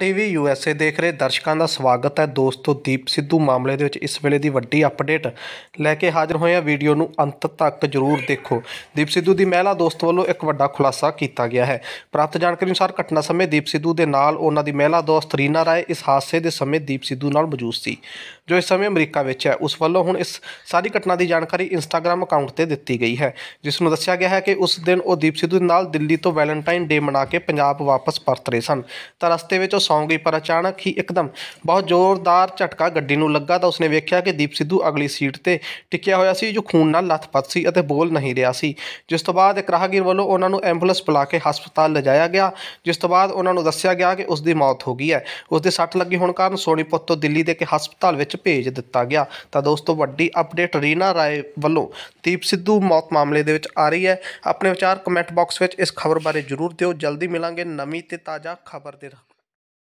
TV USA ਦੇਖ ਰਹੇ ਦਰਸ਼ਕਾਂ ਦਾ ਸਵਾਗਤ ਹੈ ਦੋਸਤੋ ਦੀਪ ਸਿੱਧੂ ਮਾਮਲੇ ਦੇ ਵਿੱਚ ਇਸ ਵੇਲੇ ਦੀ ਵੱਡੀ ਅਪਡੇਟ ਲੈ ਕੇ ਹਾਜ਼ਰ ਹੋਏ ਆ ਵੀਡੀਓ ਨੂੰ ਅੰਤ ਤੱਕ ਜ਼ਰੂਰ ਦੇਖੋ ਦੀਪ ਸਿੱਧੂ ਦੀ ਮਹਿਲਾ ਦੋਸਤ ਵੱਲੋਂ ਇੱਕ ਵੱਡਾ ਖੁਲਾਸਾ ਕੀਤਾ ਗਿਆ ਹੈ ਪ੍ਰਾਪਤ ਜਾਣਕਾਰੀ ਅਨੁਸਾਰ ਘਟਨਾ ਸਮੇਂ ਦੀਪ ਸਿੱਧੂ ਦੇ ਨਾਲ ਉਹਨਾਂ ਦੀ ਮਹਿਲਾ ਦੋਸਤ ਰੀਨਾ ਰਾਏ ਇਸ ਹਾਦਸੇ ਦੇ ਸਮੇਂ ਦੀਪ ਸਿੱਧੂ ਨਾਲ ਮੌਜੂਦ ਸੀ ਜੋ ਇਸ ਸਮੇਂ ਅਮਰੀਕਾ ਵਿੱਚ ਹੈ ਉਸ ਵੱਲੋਂ ਹੁਣ ਇਸ ਸਾਰੀ ਘਟਨਾ ਦੀ ਜਾਣਕਾਰੀ ਇੰਸਟਾਗ੍ਰam ਅਕਾਊਂਟ ਤੇ ਦਿੱਤੀ ਗਈ ਹੈ ਜਿਸ ਨੂੰ ਦੱਸਿਆ ਗਿਆ ਹੈ ਕਿ ਉਸ ਦਿਨ ਉਹ ਦੀਪ ਸਿੱਧੂ ਨਾਲ ਦਿੱਲੀ ਤੋਂ ਵੈਲੈਂਟਾਈਨ ਡੇ ਮਨਾ ਕੇ ਪੰਜਾਬ ਵਾਪਸ ਪਰਤ ਰਹੇ ਸਨ ਤਾਂ ਰਸਤੇ ਵਿੱਚ ਸੌਂ ਗਈ ਪਰ ਅਚਾਨਕ ਹੀ ਇੱਕਦਮ ਬਹੁਤ ਜ਼ੋਰਦਾਰ ਝਟਕਾ ਗੱਡੀ ਨੂੰ ਲੱਗਾ ਤਾਂ ਉਸਨੇ ਵੇਖਿਆ ਕਿ ਦੀਪ ਸਿੱਧੂ ਅਗਲੀ ਸੀਟ ਤੇ ਟਿਕਿਆ ਹੋਇਆ ਸੀ ਜੋ ਖੂਨ ਨਾਲ ਲੱਥਪੱਥ ਸੀ ਅਤੇ ਬੋਲ ਨਹੀਂ ਰਿਹਾ ਸੀ ਜਿਸ ਤੋਂ ਬਾਅਦ ਇੱਕ ਰਾਹਗੀਰ ਵੱਲੋਂ ਉਹਨਾਂ ਨੂੰ ਐਂਬੂਲੈਂਸ ਬੁਲਾ ਕੇ ਹਸਪਤਾਲ ਲਿਜਾਇਆ ਗਿਆ ਜਿਸ ਤੋਂ ਬਾਅਦ ਉਹਨਾਂ ਨੂੰ ਦੱਸਿਆ ਗਿਆ ਕਿ ਉਸ ਦੀ ਮੌਤ ਹੋ ਗਈ ਹੈ ਉਸ ਦੇ ਸੱਟ ਲੱਗੀ ਹੋਣ ਕਾਰਨ ਸੋਨੀਪਤ ਤੋਂ ਦਿੱਲੀ ਦੇ ਕੇ ਹਸਪਤਾਲ ਵਿੱਚ ਭੇਜ ਦਿੱਤਾ ਗਿਆ ਤਾਂ ਦੋਸਤੋ ਵੱਡੀ ਅਪਡੇਟ ਰੀਨਾ ਰਾਏ ਵੱਲੋਂ ਦੀਪ ਸਿੱਧੂ ਮੌਤ ਮਾਮਲੇ ਦੇ ਵਿੱਚ ਆ ਰਹੀ ਹੈ ਆਪਣੇ ਵਿਚਾਰ ਕਮੈਂਟ ਬਾਕਸ ਵਿੱਚ ਇਸ ਖਬਰ ਬਾਰੇ ਜ਼ਰੂਰ ਦਿਓ ਜਲਦੀ ਮਿਲਾਂਗੇ ਨਵੀਂ ਤੇ ਤਾਜ਼ਾ ਖਬਰ ਦੇ ਨਾਲ